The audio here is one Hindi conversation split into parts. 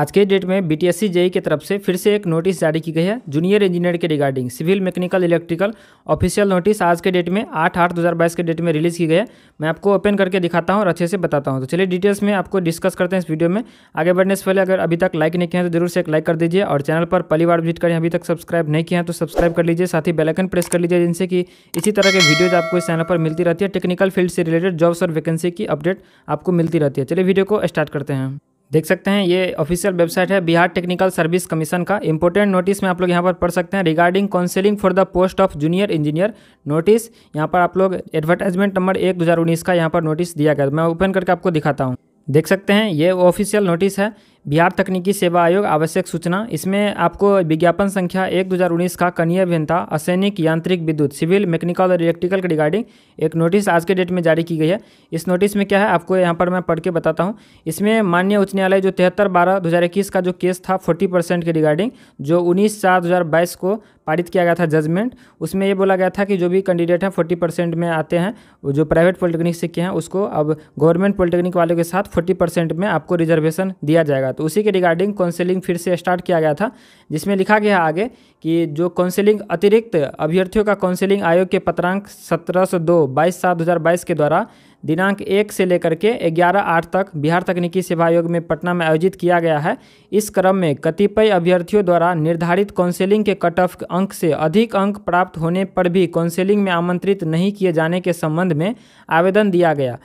आज के डेट में बी टी जेई की तरफ से फिर से एक नोटिस जारी की गई है जूनियर इंजीनियर के regarding civil mechanical electrical official notice आज के डेट में आठ आठ बाईस के डेट में रिलीज़ की गई है मैं आपको ओपन करके दिखाता हूँ और अच्छे से बताता हूँ तो चलिए डिटेल्स में आपको डिस्कस करते हैं इस वीडियो में आगे बढ़ने से पहले अगर अभी तक लाइक नहीं किया तो जरूर से एक लाइक कर दीजिए और चैनल पर पहली बार विजिट करें अभी तक सब्सक्राइब नहीं किया तो सब्सक्राइब कर लीजिए साथ ही बेलकन प्रेस कर लीजिए जिनसे कि इसी तरह के वीडियोज आपको इस चैनल पर मिलती रहती है टेक्निकल फील्ड से रिलेटेड जॉब्स और वैकेंसी की अपडेट आपको मिलती रहती है चलिए वीडियो को स्टार्ट करते हैं देख सकते हैं ये ऑफिशियल वेबसाइट है बिहार टेक्निकल सर्विस कमीशन का इंपॉर्टेंट नोटिस में आप लोग यहाँ पर पढ़ सकते हैं regarding counselling for the post of junior engineer notice यहाँ पर आप लोग एडवर्टाइजमेंट नंबर एक दो का यहाँ पर नोटिस दिया गया मैं ओपन करके आपको दिखाता हूँ देख सकते हैं ये ऑफिशियल नोटिस है बिहार तकनीकी सेवा आयोग आवश्यक सूचना इसमें आपको विज्ञापन संख्या एक दो हज़ार उन्नीस का कनीय अभियंता असैनिक यांत्रिक विद्युत सिविल मैकेनिकल और इलेक्ट्रिकल के रिगार्डिंग एक नोटिस आज के डेट में जारी की गई है इस नोटिस में क्या है आपको यहाँ पर मैं पढ़ के बताता हूँ इसमें माननीय उच्च न्यायालय जो तिहत्तर बारह दो हज़ार इक्कीस का जो केस था फोर्टी परसेंट के रिगार्डिंग जो उन्नीस चार दो हज़ार बाईस को पारित किया गया था जजमेंट उसमें ये बोला गया था कि जो भी कैंडिडेट हैं फोर्टी परसेंट में आते हैं जो प्राइवेट पॉलिटेक्निक से किए हैं उसको अब गवर्नमेंट पॉलिटेक्निक वालों के साथ फोर्टी परसेंट में आपको रिजर्वेशन दिया जाएगा गया तो उसी के रिगार्डिंग काउंसिलिंग फिर से स्टार्ट किया गया था जिसमें लिखा गया आगे कि जो काउंसिलिंग अतिरिक्त अभ्यर्थियों का काउंसिलिंग आयोग के पत्रांक सत्रह सौ दो बाईस सात दो हज़ार बाईस के द्वारा दिनांक एक से लेकर के ग्यारह आठ तक बिहार तकनीकी सेवा आयोग में पटना में आयोजित किया गया है इस क्रम में कतिपय अभ्यर्थियों द्वारा निर्धारित काउंसिलिंग के कट ऑफ अंक से अधिक अंक प्राप्त होने पर भी काउंसिलिंग में आमंत्रित नहीं किए जाने के संबंध में आवेदन दिया गया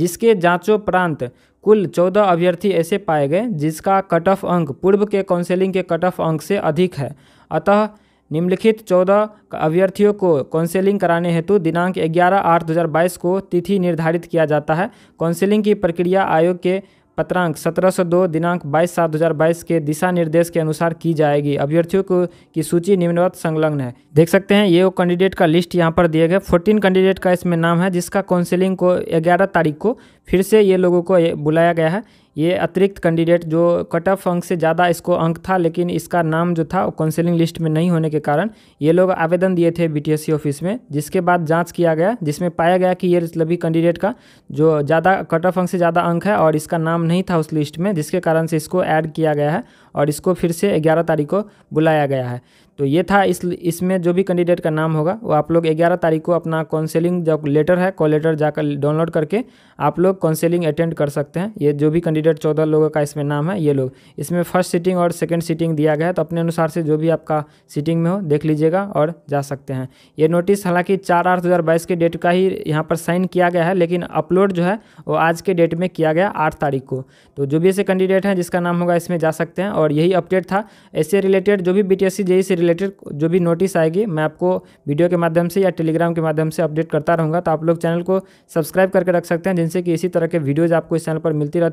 जिसके जांचोपरांत कुल चौदह अभ्यर्थी ऐसे पाए गए जिसका कट ऑफ अंक पूर्व के काउंसलिंग के कट ऑफ अंक से अधिक है अतः निम्नलिखित चौदह अभ्यर्थियों को काउंसलिंग कराने हेतु दिनांक ग्यारह आठ 2022 को तिथि निर्धारित किया जाता है काउंसलिंग की प्रक्रिया आयोग के पत्रांक 1702 दिनांक 22 सात 2022 के दिशा निर्देश के अनुसार की जाएगी अभ्यर्थियों को की सूची निम्नवत संलग्न है देख सकते हैं ये वो कैंडिडेट का लिस्ट यहाँ पर दिए गए 14 कैंडिडेट का इसमें नाम है जिसका काउंसिलिंग को 11 तारीख को फिर से ये लोगों को बुलाया गया है ये अतिरिक्त कैंडिडेट जो कट ऑफ अंक से ज़्यादा इसको अंक था लेकिन इसका नाम जो था वो काउंसिलिंग लिस्ट में नहीं होने के कारण ये लोग आवेदन दिए थे बीटीएससी ऑफिस में जिसके बाद जांच किया गया जिसमें पाया गया कि ये सभी कैंडिडेट का जो ज़्यादा कट ऑफ अंक से ज़्यादा अंक है और इसका नाम नहीं था उस लिस्ट में जिसके कारण से इसको ऐड किया गया है और इसको फिर से ग्यारह तारीख को बुलाया गया है तो ये था इस इसमें जो भी कैंडिडेट का नाम होगा वो आप लोग ग्यारह तारीख को अपना काउंसिलिंग जो लेटर है कॉल लेटर जाकर डाउनलोड करके आप लोग काउंसिलिंग अटेंड कर सकते हैं ये जो भी कैंडिडेट चौदह लोगों का इसमें नाम है ये लोग इसमें फर्स्ट सीटिंग और सेकेंड सीटिंग दिया गया है तो अपने अनुसार से जो भी आपका सीटिंग में हो देख लीजिएगा और जा सकते हैं ये नोटिस हालाँकि चार आठ दो के डेट का ही यहाँ पर साइन किया गया है लेकिन अपलोड जो है वो आज के डेट में किया गया आठ तारीख को तो जो भी ऐसे कैंडिडेट हैं जिसका नाम होगा इसमें जा सकते हैं और यही अपडेट था इससे रिलेटेड जो भी बी टी रिलेटेड जो भी नोटिस आएगी मैं आपको वीडियो के माध्यम से या टेलीग्राम के माध्यम से अपडेट करता रहूँगा तो आप लोग चैनल को सब्सक्राइब करके रख सकते हैं जिनसे कि इसी तरह के वीडियोज़ आपको इस चैनल पर मिलती रहती